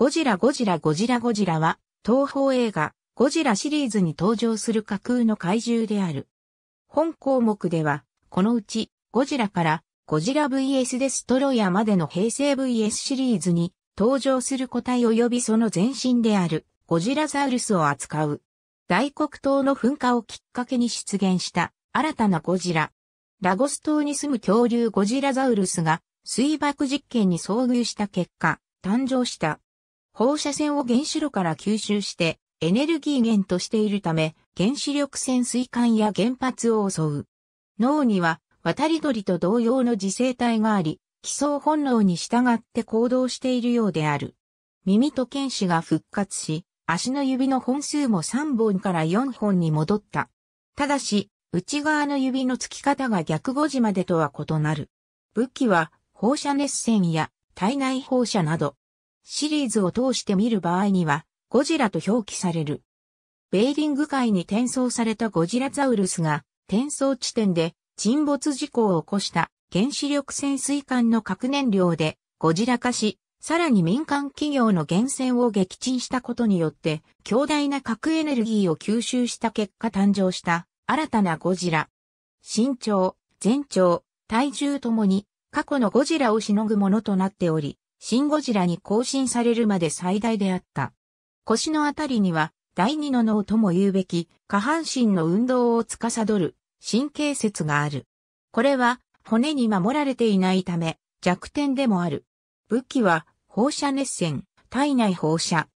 ゴジラゴジラゴジラゴジラは、東方映画、ゴジラシリーズに登場する架空の怪獣である。本項目では、このうち、ゴジラから、ゴジラ VS デストロイヤまでの平成 VS シリーズに、登場する個体及びその前身である、ゴジラザウルスを扱う。大黒島の噴火をきっかけに出現した、新たなゴジラ。ラゴス島に住む恐竜ゴジラザウルスが、水爆実験に遭遇した結果、誕生した。放射線を原子炉から吸収してエネルギー源としているため、原子力潜水艦や原発を襲う。脳には渡り鳥と同様の自生体があり、基礎本能に従って行動しているようである。耳と剣士が復活し、足の指の本数も3本から4本に戻った。ただし、内側の指の付き方が逆5時までとは異なる。武器は放射熱線や体内放射などシリーズを通して見る場合には、ゴジラと表記される。ベーリング海に転送されたゴジラザウルスが、転送地点で沈没事故を起こした原子力潜水艦の核燃料でゴジラ化し、さらに民間企業の源泉を撃沈したことによって、強大な核エネルギーを吸収した結果誕生した新たなゴジラ。身長、全長、体重ともに過去のゴジラをしのぐものとなっており、シンゴジラに更新されるまで最大であった。腰のあたりには第二の脳とも言うべき下半身の運動を司る神経節がある。これは骨に守られていないため弱点でもある。武器は放射熱線、体内放射。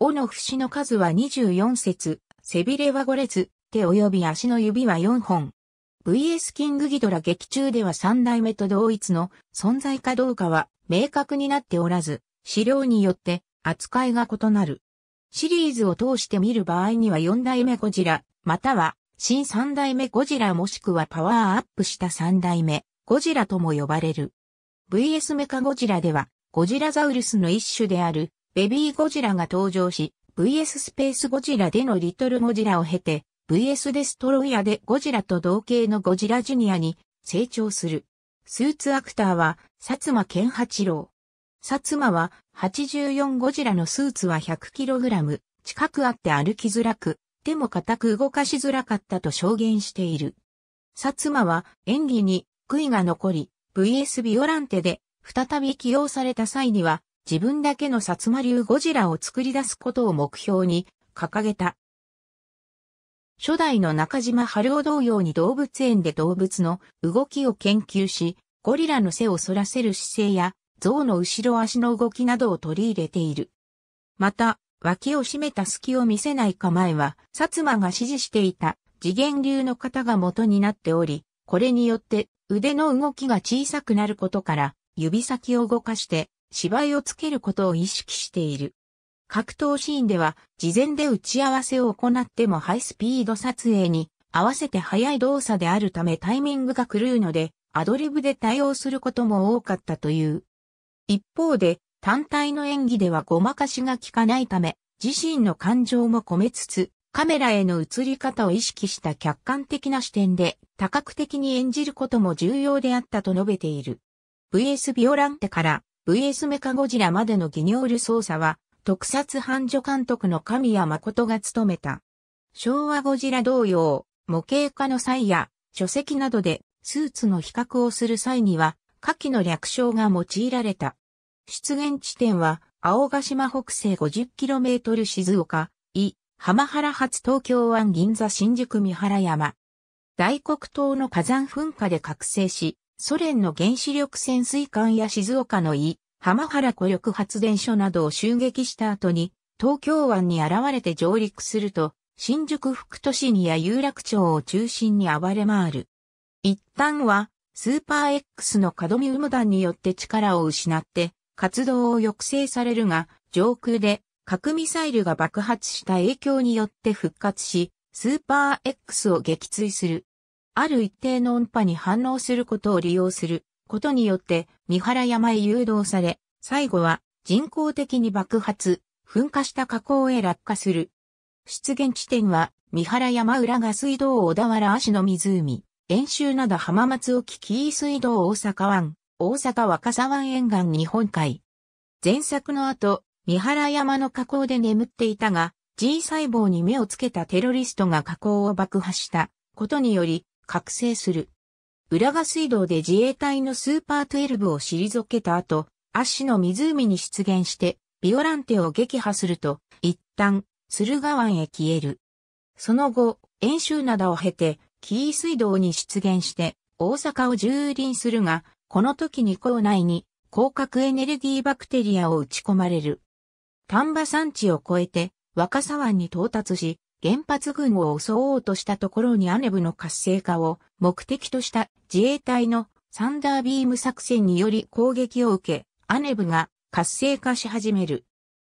尾の節の数は24節、背びれは5列、手及び足の指は4本。VS キングギドラ劇中では三代目と同一の存在かどうかは明確になっておらず、資料によって扱いが異なる。シリーズを通して見る場合には4代目ゴジラ、または新3代目ゴジラもしくはパワーアップした3代目ゴジラとも呼ばれる。VS メカゴジラでは、ゴジラザウルスの一種であるベビーゴジラが登場し、VS スペースゴジラでのリトルゴジラを経て、VS デストロイヤでゴジラと同型のゴジラジュニアに成長する。スーツアクターは薩摩健八郎。薩摩は84ゴジラのスーツは 100kg 近くあって歩きづらく、手も固く動かしづらかったと証言している。薩摩は演技に悔いが残り、VS ビオランテで再び起用された際には自分だけの薩摩流ゴジラを作り出すことを目標に掲げた。初代の中島春夫同様に動物園で動物の動きを研究し、ゴリラの背を反らせる姿勢や、象の後ろ足の動きなどを取り入れている。また、脇を締めた隙を見せない構えは、薩摩が支持していた次元流の型が元になっており、これによって腕の動きが小さくなることから、指先を動かして芝居をつけることを意識している。格闘シーンでは、事前で打ち合わせを行ってもハイスピード撮影に合わせて速い動作であるためタイミングが狂うので、アドリブで対応することも多かったという。一方で、単体の演技ではごまかしが効かないため、自身の感情も込めつつ、カメラへの映り方を意識した客観的な視点で、多角的に演じることも重要であったと述べている。VS ビオランテから VS メカゴジラまでのギニョール操作は、特撮繁盛監督の神谷誠が務めた。昭和ゴジラ同様、模型化の際や、書籍などでスーツの比較をする際には、下記の略称が用いられた。出現地点は、青ヶ島北西 50km 静岡、伊、浜原発東京湾銀座新宿三原山。大黒島の火山噴火で覚醒し、ソ連の原子力潜水艦や静岡の伊、浜原湖力発電所などを襲撃した後に、東京湾に現れて上陸すると、新宿副都心や有楽町を中心に暴れ回る。一旦は、スーパー X のカドミウム弾によって力を失って、活動を抑制されるが、上空で核ミサイルが爆発した影響によって復活し、スーパー X を撃墜する。ある一定の音波に反応することを利用することによって、三原山へ誘導され、最後は人工的に爆発、噴火した火口へ落下する。出現地点は、三原山裏が水道小田原足の湖。遠州灘浜松沖紀伊水道大阪湾、大阪若狭湾沿岸日本海。前作の後、三原山の河口で眠っていたが、G 細胞に目をつけたテロリストが河口を爆破したことにより、覚醒する。浦賀水道で自衛隊のスーパー12を退けた後、足の湖に出現して、ビオランテを撃破すると、一旦、駿河湾へ消える。その後、遠州灘を経て、紀伊水道に出現して大阪を蹂躙するが、この時に港内に広角エネルギーバクテリアを打ち込まれる。丹波山地を越えて若狭湾に到達し、原発群を襲おうとしたところにアネブの活性化を目的とした自衛隊のサンダービーム作戦により攻撃を受け、アネブが活性化し始める。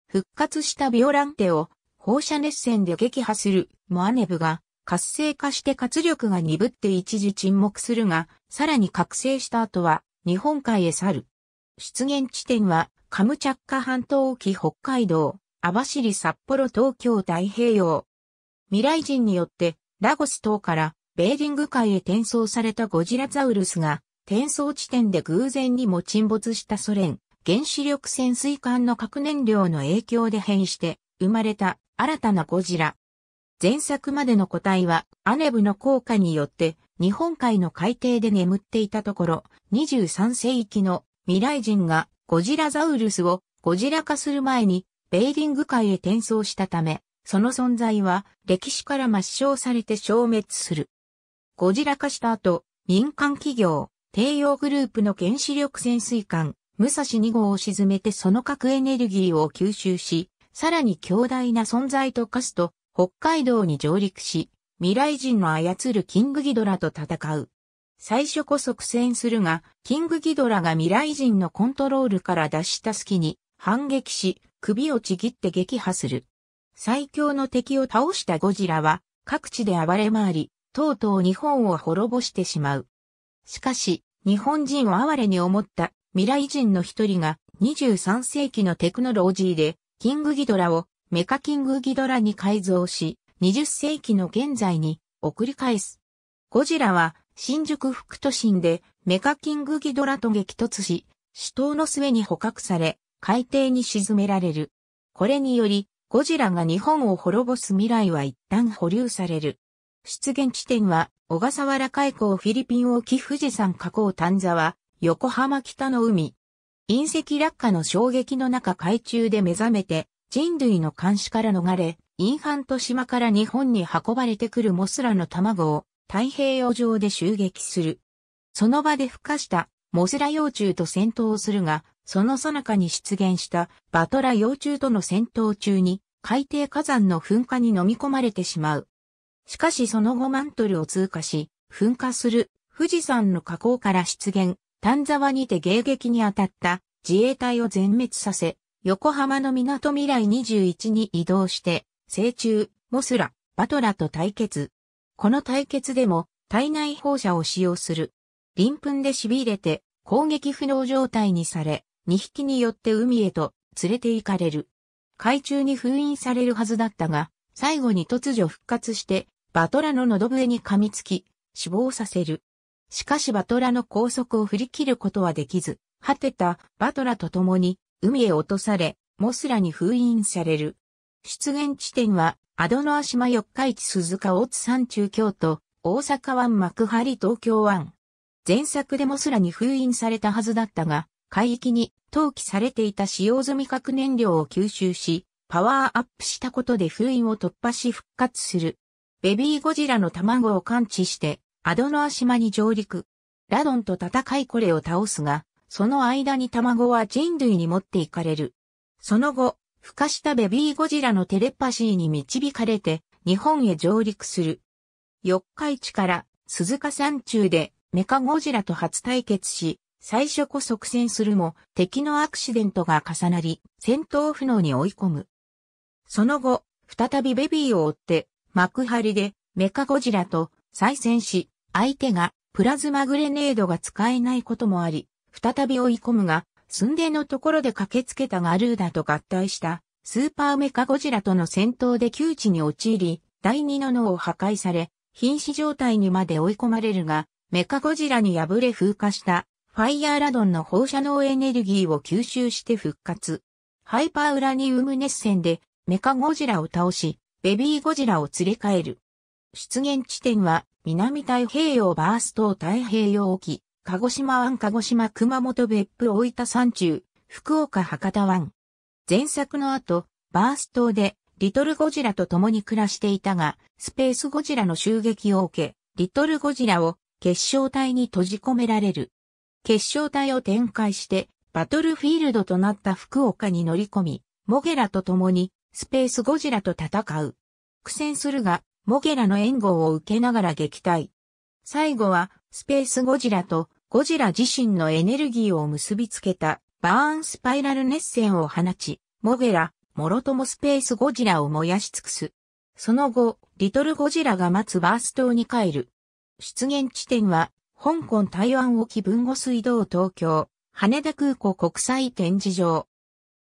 復活したビオランテを放射熱線で撃破するモアネブが活性化して活力が鈍って一時沈黙するが、さらに覚醒した後は日本海へ去る。出現地点はカムチャッカ半島沖北海道、網走札幌東京太平洋。未来人によってラゴス島からベーリング海へ転送されたゴジラザウルスが転送地点で偶然にも沈没したソ連原子力潜水艦の核燃料の影響で変異して生まれた新たなゴジラ。前作までの個体はアネブの効果によって日本海の海底で眠っていたところ、23世紀の未来人がゴジラザウルスをゴジラ化する前にベーリング海へ転送したため、その存在は歴史から抹消されて消滅する。ゴジラ化した後、民間企業、帝洋グループの原子力潜水艦、武蔵2号を沈めてその核エネルギーを吸収し、さらに強大な存在と化すと北海道に上陸し、未来人の操るキングギドラと戦う。最初こそ苦戦するが、キングギドラが未来人のコントロールから脱した隙に反撃し、首をちぎって撃破する。最強の敵を倒したゴジラは各地で暴れ回り、とうとう日本を滅ぼしてしまう。しかし、日本人を哀れに思った未来人の一人が23世紀のテクノロジーでキングギドラをメカキングギドラに改造し、20世紀の現在に送り返す。ゴジラは新宿副都心でメカキングギドラと激突し、死闘の末に捕獲され、海底に沈められる。これにより、ゴジラが日本を滅ぼす未来は一旦保留される。出現地点は、小笠原海溝フィリピン沖富士山河口丹沢、横浜北の海。隕石落下の衝撃の中海中で目覚めて、人類の監視から逃れ、インハント島から日本に運ばれてくるモスラの卵を太平洋上で襲撃する。その場で孵化したモスラ幼虫と戦闘をするが、その最中に出現したバトラ幼虫との戦闘中に海底火山の噴火に飲み込まれてしまう。しかしその後マントルを通過し、噴火する富士山の火口から出現、丹沢にて迎撃に当たった自衛隊を全滅させ、横浜の港未来21に移動して、成中、モスラ、バトラと対決。この対決でも、体内放射を使用する。臨粉で痺れて、攻撃不能状態にされ、2匹によって海へと連れて行かれる。海中に封印されるはずだったが、最後に突如復活して、バトラの喉笛に噛みつき、死亡させる。しかしバトラの拘束を振り切ることはできず、果てたバトラと共に海へ落とされ、モスラに封印される。出現地点は、アドノア島四日市鈴鹿大津山中京都、大阪湾幕張東京湾。前作でモスラに封印されたはずだったが、海域に投棄されていた使用済み核燃料を吸収し、パワーアップしたことで封印を突破し復活する。ベビーゴジラの卵を感知して、アドノア島に上陸。ラドンと戦いこれを倒すが、その間に卵は人類に持っていかれる。その後、孵化したベビーゴジラのテレパシーに導かれて、日本へ上陸する。四日市から鈴鹿山中でメカゴジラと初対決し、最初こそ苦戦するも敵のアクシデントが重なり、戦闘不能に追い込む。その後、再びベビーを追って、幕張でメカゴジラと再戦し、相手がプラズマグレネードが使えないこともあり、再び追い込むが、寸出のところで駆けつけたガルーダと合体したスーパーメカゴジラとの戦闘で窮地に陥り、第二の脳を破壊され、瀕死状態にまで追い込まれるが、メカゴジラに破れ風化したファイヤーラドンの放射能エネルギーを吸収して復活。ハイパーウラニウム熱戦でメカゴジラを倒し、ベビーゴジラを連れ帰る。出現地点は南太平洋バースト太平洋沖。鹿児島湾鹿児島熊本別府大分山中、福岡博多湾。前作の後、バース島でリトルゴジラと共に暮らしていたが、スペースゴジラの襲撃を受け、リトルゴジラを結晶体に閉じ込められる。結晶体を展開して、バトルフィールドとなった福岡に乗り込み、モゲラと共にスペースゴジラと戦う。苦戦するが、モゲラの援護を受けながら撃退。最後はスペースゴジラとゴジラ自身のエネルギーを結びつけたバーンスパイラル熱線を放ち、モゲラ、モロトモスペースゴジラを燃やし尽くす。その後、リトルゴジラが待つバース島に帰る。出現地点は、香港台湾沖文後水道東京、羽田空港国際展示場。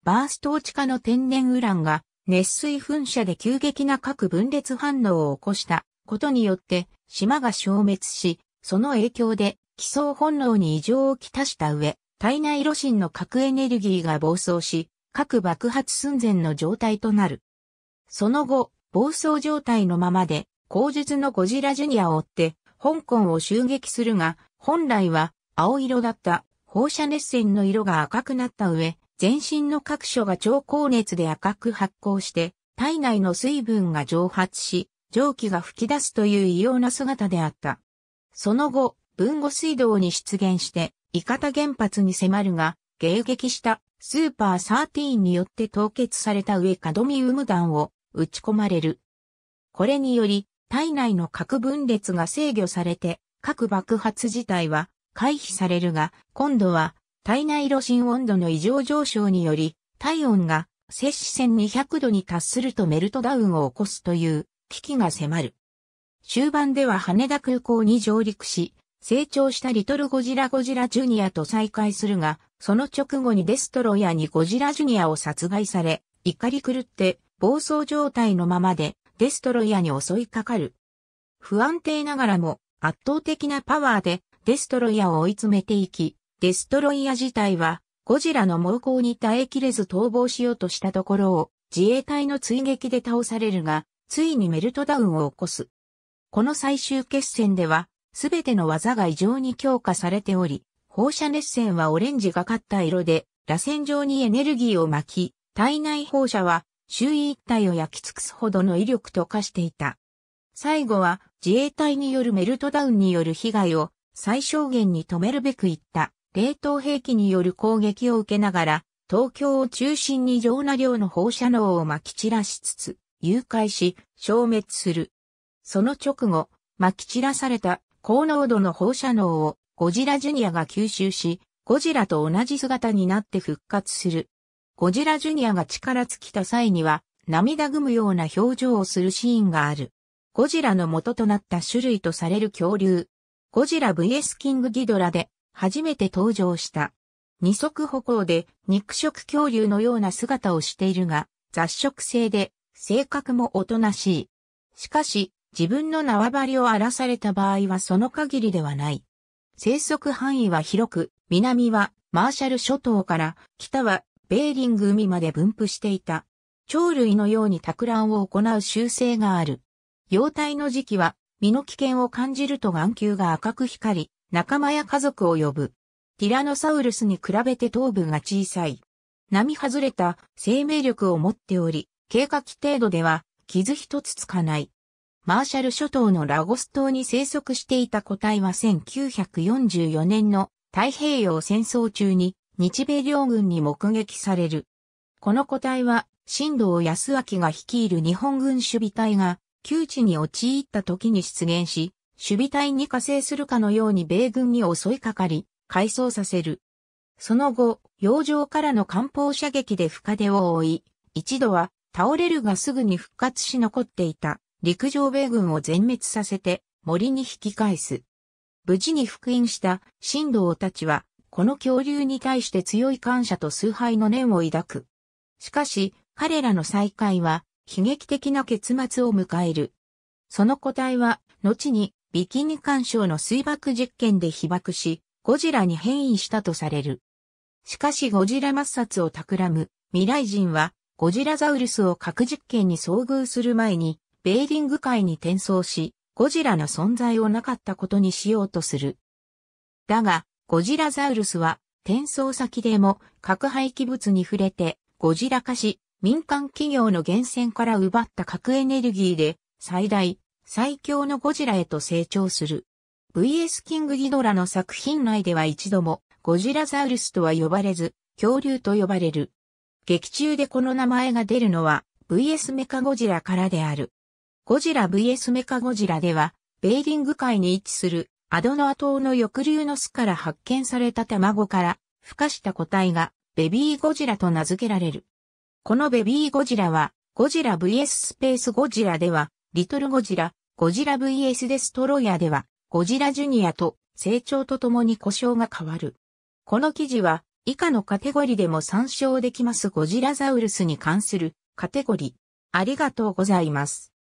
バース島地下の天然ウランが熱水噴射で急激な核分裂反応を起こしたことによって島が消滅し、その影響で、基礎本能に異常をきたした上、体内露心の核エネルギーが暴走し、核爆発寸前の状態となる。その後、暴走状態のままで、口述のゴジラジュニアを追って、香港を襲撃するが、本来は青色だった放射熱線の色が赤くなった上、全身の各所が超高熱で赤く発光して、体内の水分が蒸発し、蒸気が噴き出すという異様な姿であった。その後、文後水道に出現して、伊方原発に迫るが、迎撃したスーパー13によって凍結された上ドミウム弾を撃ち込まれる。これにより、体内の核分裂が制御されて、核爆発自体は回避されるが、今度は体内炉心温度の異常上昇により、体温が摂氏線2 0 0度に達するとメルトダウンを起こすという危機が迫る。終盤では羽田空港に上陸し、成長したリトルゴジラゴジラジュニアと再会するが、その直後にデストロイアにゴジラジュニアを殺害され、怒り狂って暴走状態のままでデストロイアに襲いかかる。不安定ながらも圧倒的なパワーでデストロイアを追い詰めていき、デストロイア自体はゴジラの猛攻に耐えきれず逃亡しようとしたところを自衛隊の追撃で倒されるが、ついにメルトダウンを起こす。この最終決戦では、すべての技が異常に強化されており、放射熱線はオレンジがかった色で、螺旋状にエネルギーを巻き、体内放射は周囲一体を焼き尽くすほどの威力と化していた。最後は自衛隊によるメルトダウンによる被害を最小限に止めるべくいった冷凍兵器による攻撃を受けながら、東京を中心に異常な量の放射能を撒き散らしつつ、誘拐し、消滅する。その直後、撒き散らされた高濃度の放射能をゴジラジュニアが吸収し、ゴジラと同じ姿になって復活する。ゴジラジュニアが力尽きた際には、涙ぐむような表情をするシーンがある。ゴジラの元となった種類とされる恐竜。ゴジラ VS キングギドラで初めて登場した。二足歩行で肉食恐竜のような姿をしているが、雑食性で性格もおとなしい。しかし、自分の縄張りを荒らされた場合はその限りではない。生息範囲は広く、南はマーシャル諸島から北はベーリング海まで分布していた。鳥類のように托卵を行う習性がある。幼体の時期は身の危険を感じると眼球が赤く光り、仲間や家族を呼ぶ。ティラノサウルスに比べて頭部が小さい。並外れた生命力を持っており、経過期程度では傷一つつかない。マーシャル諸島のラゴス島に生息していた個体は1944年の太平洋戦争中に日米両軍に目撃される。この個体は、新藤康明が率いる日本軍守備隊が、窮地に陥った時に出現し、守備隊に加勢するかのように米軍に襲いかかり、改装させる。その後、洋上からの艦砲射撃で深手を負い、一度は倒れるがすぐに復活し残っていた。陸上米軍を全滅させて森に引き返す。無事に復員した神道たちは、この恐竜に対して強い感謝と崇拝の念を抱く。しかし、彼らの再会は、悲劇的な結末を迎える。その個体は、後に、ビキニ干渉の水爆実験で被爆し、ゴジラに変異したとされる。しかしゴジラ抹殺を企む未来人は、ゴジラザウルスを核実験に遭遇する前に、ベーリング海に転送し、ゴジラの存在をなかったことにしようとする。だが、ゴジラザウルスは、転送先でも核廃棄物に触れて、ゴジラ化し、民間企業の源泉から奪った核エネルギーで、最大、最強のゴジラへと成長する。VS キングギドラの作品内では一度も、ゴジラザウルスとは呼ばれず、恐竜と呼ばれる。劇中でこの名前が出るのは、VS メカゴジラからである。ゴジラ VS メカゴジラでは、ベーリング海に位置するアドノア島の抑留の巣から発見された卵から孵化した個体がベビーゴジラと名付けられる。このベビーゴジラは、ゴジラ VS スペースゴジラでは、リトルゴジラ、ゴジラ VS デストロイヤーでは、ゴジラジュニアと成長とともに故障が変わる。この記事は、以下のカテゴリでも参照できますゴジラザウルスに関するカテゴリ。ありがとうございます。